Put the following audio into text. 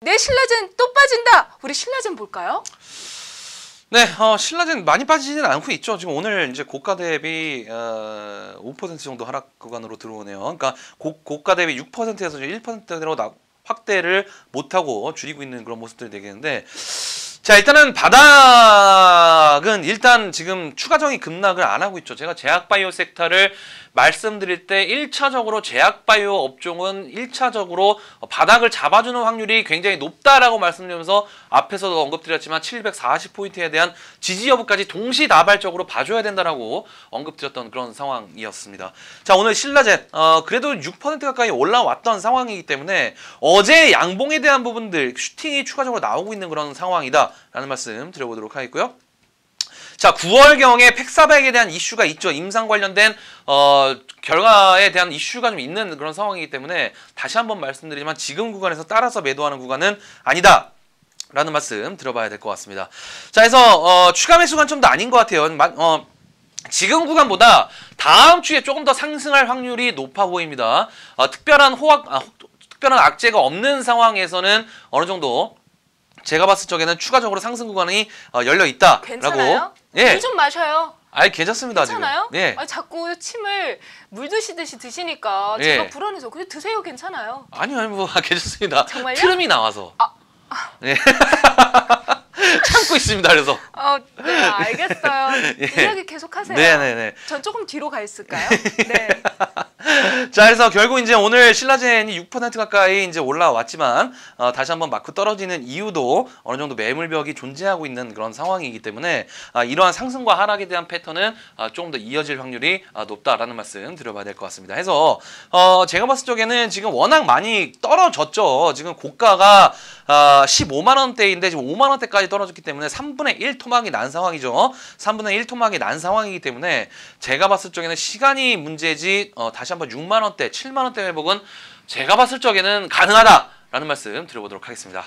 내 신라젠 또 빠진다. 우리 신라젠 볼까요? 네, 어, 신라젠 많이 빠지지는 않고 있죠. 지금 오늘 이제 고가 대비 어, 5% 정도 하락 구간으로 들어오네요. 그러니까 고, 고가 대비 6%에서 1%대로 확대를 못하고 줄이고 있는 그런 모습들이 되겠는데 자 일단은 바닥은 일단 지금 추가적인 급락을 안 하고 있죠. 제가 제약바이오 섹터를 말씀드릴 때 1차적으로 제약바이오 업종은 1차적으로 바닥을 잡아주는 확률이 굉장히 높다라고 말씀드리면서 앞에서도 언급드렸지만 740포인트에 대한 지지 여부까지 동시다발적으로 봐줘야 된다라고 언급드렸던 그런 상황이었습니다. 자 오늘 신라젠 어, 그래도 6% 가까이 올라왔던 상황이기 때문에 어제 양봉에 대한 부분들 슈팅이 추가적으로 나오고 있는 그런 상황이다. 라는 말씀 드려보도록 하겠고요. 자, 9월경에 팩사백에 대한 이슈가 있죠. 임상 관련된 어, 결과에 대한 이슈가 좀 있는 그런 상황이기 때문에 다시 한번 말씀드리지만 지금 구간에서 따라서 매도하는 구간은 아니다. 라는 말씀 들어봐야 될 것 같습니다. 자, 해서 어, 추가 매수 관점도 아닌 것 같아요. 어, 지금 구간보다 다음 주에 조금 더 상승할 확률이 높아 보입니다. 어, 특별한 호학, 아, 특별한 악재가 없는 상황에서는 어느 정도 제가 봤을 적에는 추가적으로 상승 구간이 어, 열려 있다라고. 괜찮아요? 예. 물좀 마셔요. 아니 괜찮습니다 괜찮아요? 지금. 예. 아 자꾸 침을 물 드시듯이 드시니까 예. 제가 불안해서 근데 드세요 괜찮아요. 아니요 아니 뭐 아, 괜찮습니다. 정말요? 트름이 나와서. 아, 아. 예. 참고 있습니다. 그래서. 어, 네, 알겠어요. 예. 이야기 계속하세요. 네네네. 전 조금 뒤로 가 있을까요? 네. 자, 그래서 결국 이제 오늘 신라젠이 6% 가까이 이제 올라왔지만 어, 다시 한번 마크 떨어지는 이유도 어느 정도 매물벽이 존재하고 있는 그런 상황이기 때문에 아, 이러한 상승과 하락에 대한 패턴은 아, 조금 더 이어질 확률이 아, 높다라는 말씀 드려봐야 될 것 같습니다. 해서 어, 제가 봤을 적에는 지금 워낙 많이 떨어졌죠. 지금 고가가 어, 아, 15만 원대인데 지금 5만 원대까지 떨어졌기 때문에 3분의 1 토막이 난 상황이죠. 3분의 1 토막이 난 상황이기 때문에 제가 봤을 적에는 시간이 문제지 어, 다시 한번 6만 원대, 7만 원대 회복은 제가 봤을 적에는 가능하다라는 말씀 드려보도록 하겠습니다.